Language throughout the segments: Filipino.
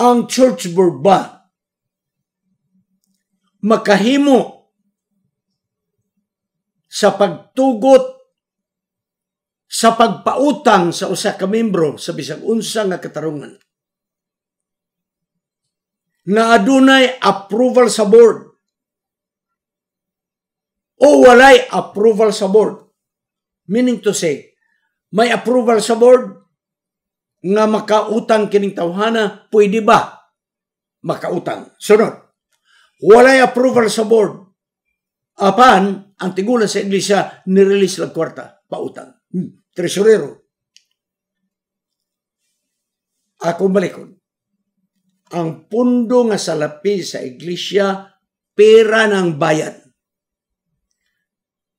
ang church board makahimo sa pagtugot sa pagpautang sa usa ka membro sa bisag unsa nga katarungan na adunay approval sa board o walay approval sa board meaning to say may approval sa board nga makautang kining tawhana, pwede ba makautang? Sunod, walay approval sa board. Apan, ang tigulan sa iglesia, nirelease lang kwarta, pautang. Hmm. Tresurero. Ako balikon. Ang pundo nga salapi sa iglesia, pera ng bayan.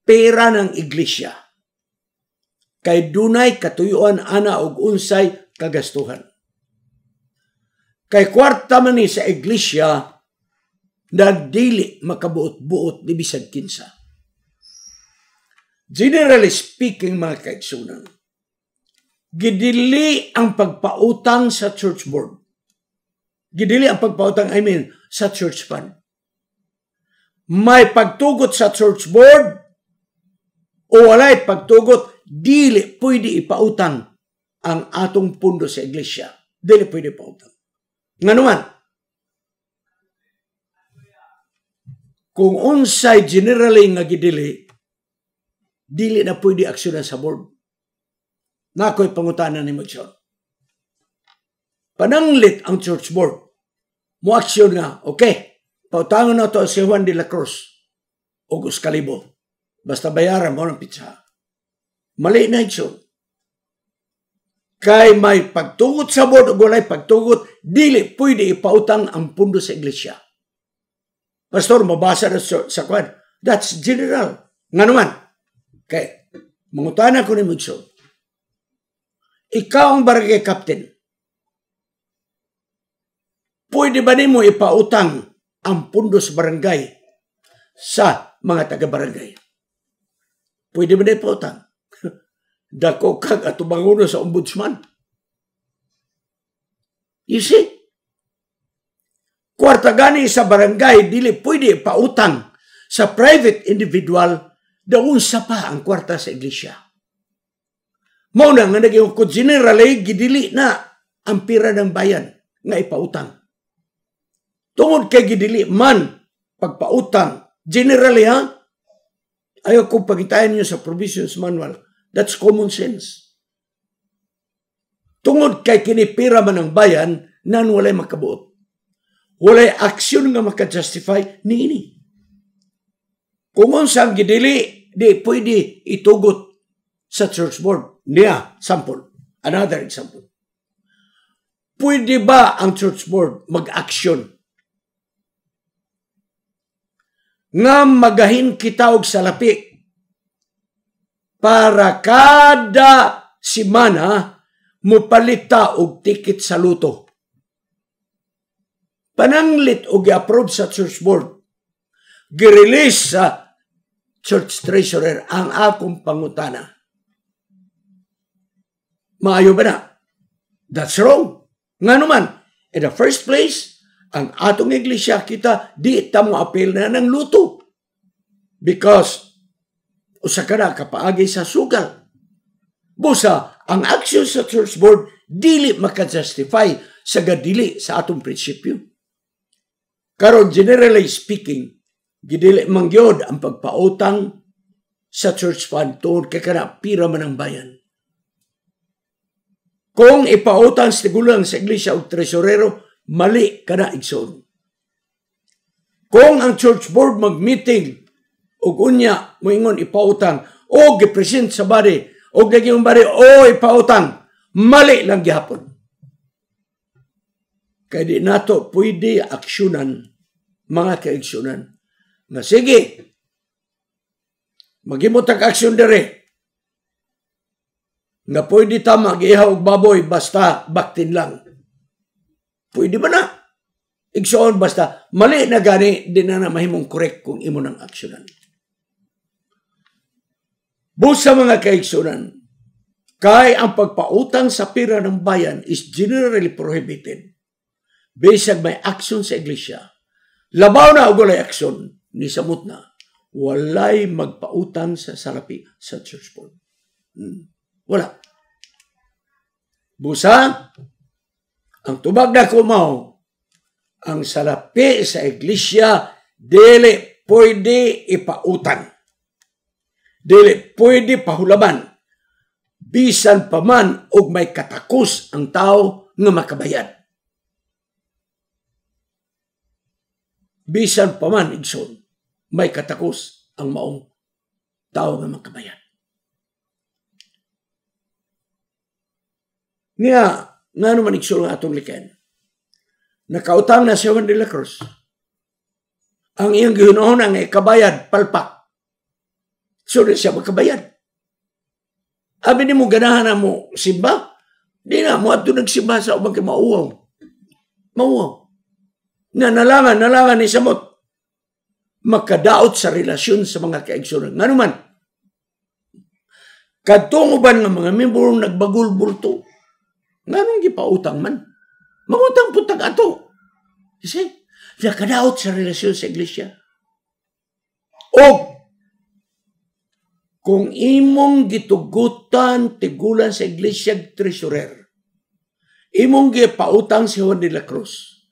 Pera ng iglesia kay dunay katuyuan ana og unsay kagastuhan. Kay kwarta man ni sa iglesia na dili makabuot-buot ni bisag kinsa. Generally speaking mga kaigsunan, gidili ang pagpautang sa church board. Gidili ang pagpautang, I mean, sa church fund. May pagtugot sa church board o walay pagtugot, dili pwede ipautang ang atong pundo sa iglesia, dili pwede pautang. Nga naman, kung unsay generally nga gidili, dili na pwede aksyonan sa board. Na ako'y pangutanan ni Magsyon. Pananglit ang church board. Muaksyon aksyon nga, okay, pautangon na to si Juan de la Cruz o Kalibo. Basta bayaran mo ng pizza. Mali na aksyon. Kay may pagtugot sa bod o walay pagtugot, dili pwede ipautang ang pundo sa iglesia. Pastor, mabasa na sa, sa kwan. That's general. Nga naman. Kay, mangutana ko ni Mugso. Ikaw ang barangay captain. Pwede ba nimo ipautang ang pundo sa barangay sa mga taga-barangay? Pwede ba na ipautang? dako kag atubanguno sa ombudsman. You see? Kwarta gani sa barangay, dili pwede pautang sa private individual daun sa pa ang kwarta sa iglesia. Mao na nga naging generally, gidili na ang pira ng bayan nga ipautang. Tungod kay gidili man pagpautang, generally eh, ha, ayaw kong pagitayan nyo sa provisions manual, That's common sense. Tungod kay kinipira man ang bayan, nan walay makabuot. Walay aksyon nga makajustify niini. Kung unsang gidili, di pwede itugot sa church board. Niya, sample. Another example. Pwede ba ang church board mag-action nga magahin kita og salapi para kada simana mupalita og ticket sa luto. Pananglit og i-approve sa church board. Girelease sa church treasurer ang akong pangutana. Maayo ba na? That's wrong. Nga naman, in the first place, ang atong iglesia kita, di tamo apel na ng luto. Because usa ka na kapaagi sa sugal. Busa, ang action sa church board dili makajustify sa gadili sa atong prinsipyo. Karon generally speaking, gidili man ang pagpautang sa church fund tungod kay kana pira man ang bayan. Kung ipautang sa gulang sa iglesia o tresorero, mali kana igsoon. Kung ang church board magmeeting og unya moingon ipautang o gipresent sa bari og daging bari o ipautang mali lang gihapon kay di nato pwede aksyonan mga kaaksyonan nga sige maghimo tag aksyon dire nga pwede ta magihaw og baboy basta baktin lang pwede ba na igsoon basta mali na gani di na na mahimong correct kung imo nang aksyonan Busa mga kaigsunan, kay ang pagpautang sa pira ng bayan is generally prohibited bisag may aksyon sa iglesia. Labaw na og walay aksyon, nisamot na. Walay magpautang sa sarapi sa church board. Hmm. Wala. Busa, ang tubag na kumaw, ang sarapi sa iglesia, dili pwede ipautang dili pwede pahulaban bisan pa man og may katakos ang tao nga makabayad. Bisan pa man igsoon, may katakos ang maong tao nga makabayad. Nga, nga naman igsoon nga atong likan. Nakautang na si Juan de la Cruz. Ang iyang gihinoon ang ikabayad, palpak. So rin siya makabayad. Abi ni mo ganahan na mo simba, di na mo ato nagsimba sa ubang kay mauwaw. Mauwaw. Na nalangan, nalangan ni Samot. Makadaot sa relasyon sa mga kaigsunan. Nga naman, kadtong uban nga mga membro nagbagulbulto, nga nung gipautang man. Mangutang putag ato. Kasi, nakadaot sa relasyon sa iglesia. O kung imong gitugutan tigulan sa iglesia treasurer, imong gipautang si Juan de la Cruz,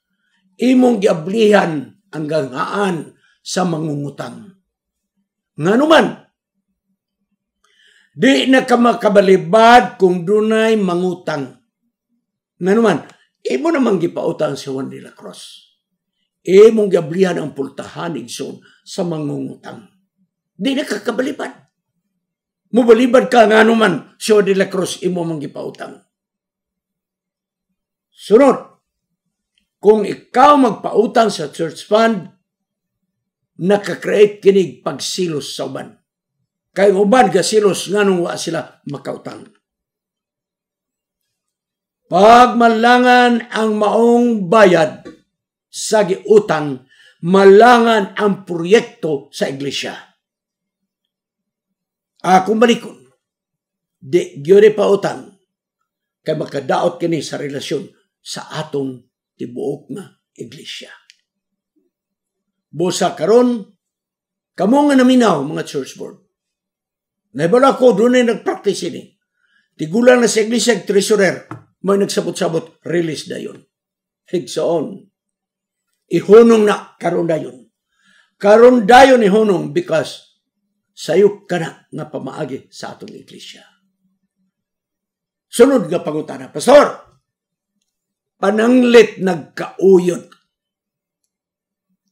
imong giablihan ang gangaan sa mangungutang. Nganuman, di na ka makabalibad kung dunay mangutang. Nganuman, imo namang gipautang si Juan de la Cruz. Imong giablihan ang pultahan igsoon sa mangungutang. Di na kakabalibad. Mubalibad ka nga naman, Sio de la Cruz, imo mang gipautang. Sunod, kung ikaw magpautang sa church fund, nakakreate kinig pagsilos sa uban. Kay uban gasilos nga nung wa sila makautang. Pag malangan ang maong bayad sa giutang, malangan ang proyekto sa iglesia. Akong malikon, di gyuri pa utang, kay makadaot kini sa relasyon sa atong tibuok na iglesia. Busa karon, kamo nga naminaw mga church board. Naibala ko, doon ay nag-practice ini. Tigulan na sa iglesia, treasurer, may nagsabot-sabot, release dayon. Higsaon. Ihunong na, karon dayon. Karon dayon ihunong because sayop kana nga pamaagi sa atong iglesia. Sunod nga pangutana, Pastor, pananglit nagkauyod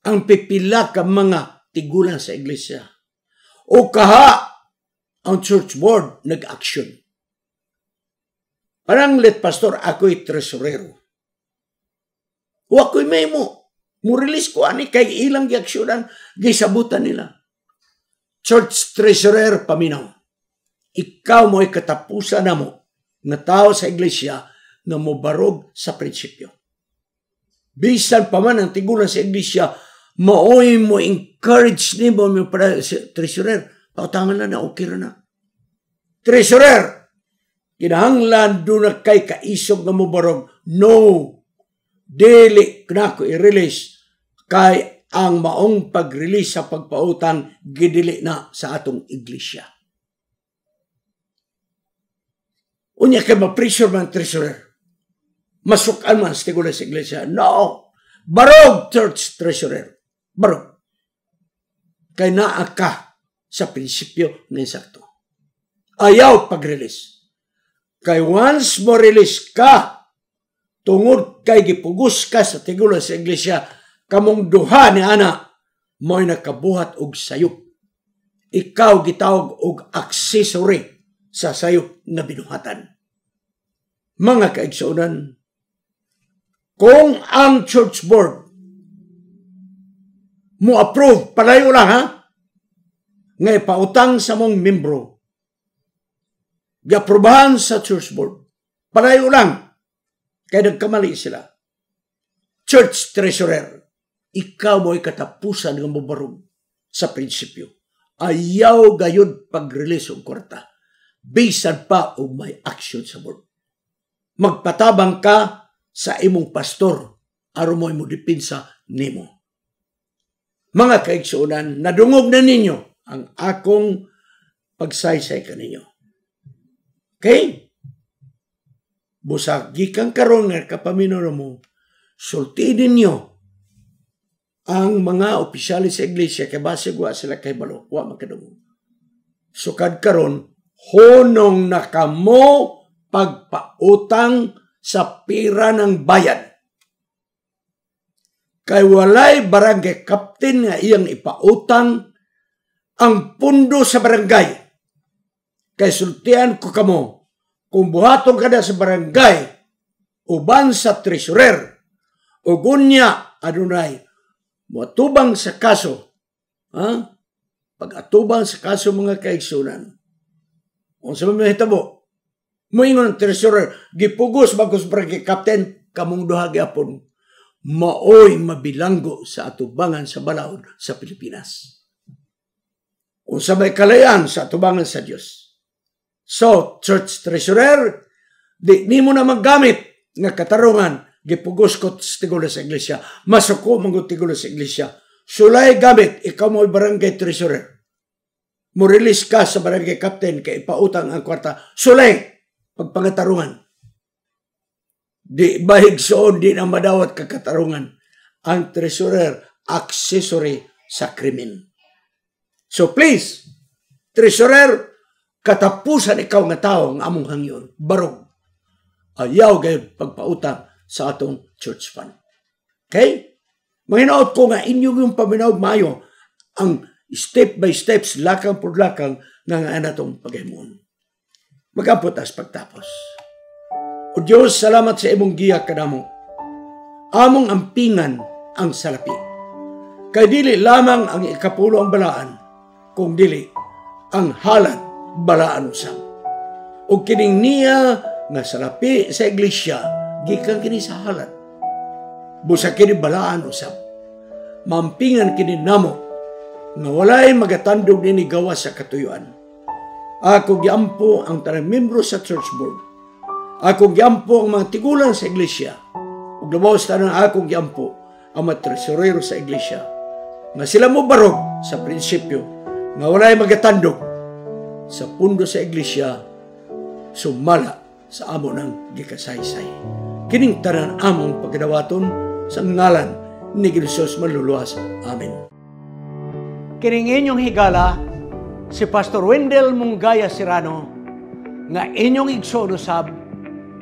ang pipila ka mga tigulan sa iglesia o kaha ang church board nag-action. Pananglit, Pastor, ako'y tresorero. Huwag ko'y may mo. Murilis ko ani kay ilang giaksyonan, gisabutan nila. Church Treasurer paminaw, ikaw mo'y katapusan na mo na tao sa iglesia nga mobarog sa prinsipyo. Bisan pa man ang tigulan sa iglesia, maoy mo encourage ni mo mo para treasurer, pautangan na na, okay na. Treasurer, kinahanglan do na kay kaisog nga mobarog. No, dili na ko i-release kay ang maong pag-release sa pagpautang gidili na sa atong iglesia. Unya kay ma-pressure man treasurer. Masukan man sa sa iglesia. No! Barog church treasurer. Barog. Kay naa ka sa prinsipyo ng sakto. Ayaw pag-release. Kay once mo release ka, tungod kay gipugus ka sa tigulo sa iglesia, Kamong duha ni ana mo'y nakabuhat og sayop. Ikaw gitawag og accessory sa sayop na binuhatan. Mga kaigsunan, kung ang church board mo approve, palayo lang ha, nga ipautang sa mong membro, gaprobahan sa church board, palayo lang, kaya nagkamali sila. Church treasurer, ikaw mo'y katapusan ng mabarog sa prinsipyo. Ayaw gayon pag-release og kwarta. Based pa og may action sa board. Magpatabang ka sa imong pastor aron mo'y mo dipinsa nimo. Mga kaigsuunan, nadungog na ninyo ang akong pagsaysay kaninyo. Okay? Busag gikang karon nga kapaminuno mo, sultidin niyo ang mga opisyal sa iglesia kay basig wa sila kay balo wa makadungog sukad karon honong nakamo pagpautang sa pira ng bayan kay walay barangay captain nga iyang ipautang ang pundo sa barangay kay sultian ko kamo kung buhaton kada sa barangay uban sa treasurer ugunya gunya adunay Muatubang sa kaso, ha? Pag-atubang sa kaso mga kaigsunan. Kung sa mga hitabo, moingon ang treasurer, gipugos bagos barangay captain, kamong duha gyapon maoy mabilanggo sa atubangan sa balaod sa Pilipinas. Unsa may kalayan sa atubangan sa Dios. So, church treasurer, di mo na magamit nga katarungan gipugus ko tigulo sa iglesia. Masuko mangut tigulo sa iglesia. Sulay gamit, ikaw mo barangay treasurer. Murilis ka sa barangay captain kay ipautang ang kwarta. Sulay, pagpangatarungan. Di bahigsoon, di na madawat kakatarungan. Ang treasurer, accessory sa krimen. So please, treasurer, katapusan ikaw nga tao ang among hangyon. Barog. Ayaw gayod pagpautang sa atong church fund. Okay? Mahinaot ko nga inyong yung paminaw mayo ang step by steps, lakang por lakang nga nga anatong paghimun. Magapot as pagtapos. O Diyos, salamat sa imong giya kanamo. Among ampingan ang salapi. Kay dili lamang ang ikapulo ang balaan, kung dili ang halad balaan usab. O kining niya nga salapi sa iglesia, gikan kini sa halat. Busa kini balaan usab. Mampingan kini namo nga walay magatandog ni gawa sa katuyuan. Ako giampo ang tanang membro sa church board. Ako giampo ang mga tigulan sa iglesia. Ug labaw sa tanang ako giampo ang mga tresorero sa iglesia. Nga sila mo barog sa prinsipyo nga walay magatandog sa pundo sa iglesia sumala sa amo ng gikasaysay. Kining tanan among pagdawaton sa ngalan ni Jesus maluluwas. Amen. Kining inyong higala si Pastor Wendell Mungaya Sirano nga inyong igsoon usab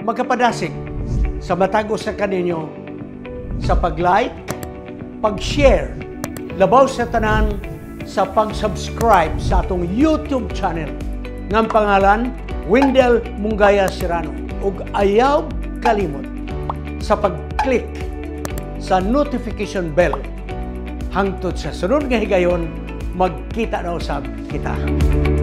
magkapadasik sa matago sa kaninyo sa pag-like, pag-share, labaw sa tanan sa pag-subscribe sa atong YouTube channel ng pangalan Wendell Mungaya Sirano ug ayaw kalimot sa pag-click sa notification bell. Hangtod sa sunod nga higayon, magkita na usab kita.